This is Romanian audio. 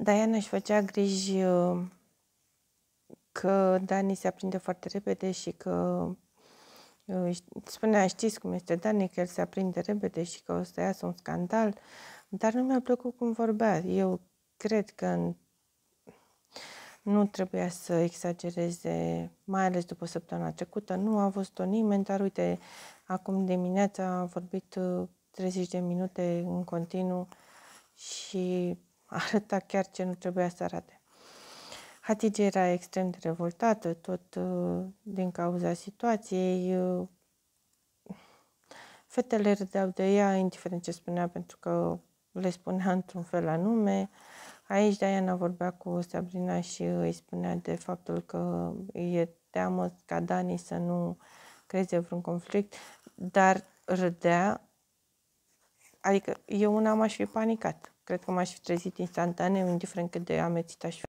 Diana își făcea griji uh, că Dani se aprinde foarte repede și că uh, spunea, știți cum este Dani, că el se aprinde repede și că o să iasă un scandal, dar nu mi-a plăcut cum vorbea. Eu cred că nu trebuia să exagereze, mai ales după săptămâna trecută. Nu a văzut-o nimeni, dar uite, acum dimineața a vorbit 30 uh, de minute în continuu și arăta chiar ce nu trebuia să arate. Hatice era extrem de revoltată, tot uh, din cauza situației. Uh, fetele râdeau de ea, indiferent ce spunea, pentru că le spunea într-un fel anume. Aici Diana vorbea cu Sabrina și îi spunea de faptul că e teamă ca Dani să nu creeze vreun conflict, dar râdea. Adică eu una m-aș fi panicat Cred că m-aș fi trezit instantaneu, indiferent cât de amețit aș fi.